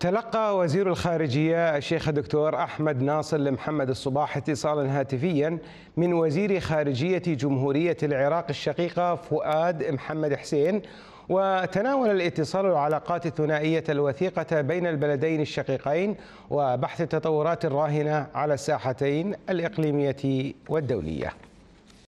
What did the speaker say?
تلقى وزير الخارجية الشيخ الدكتور أحمد ناصر لمحمد الصباح اتصالا هاتفيا من وزير خارجية جمهورية العراق الشقيقة فؤاد محمد حسين وتناول الاتصال العلاقات الثنائية الوثيقة بين البلدين الشقيقين وبحث التطورات الراهنة على الساحتين الإقليمية والدولية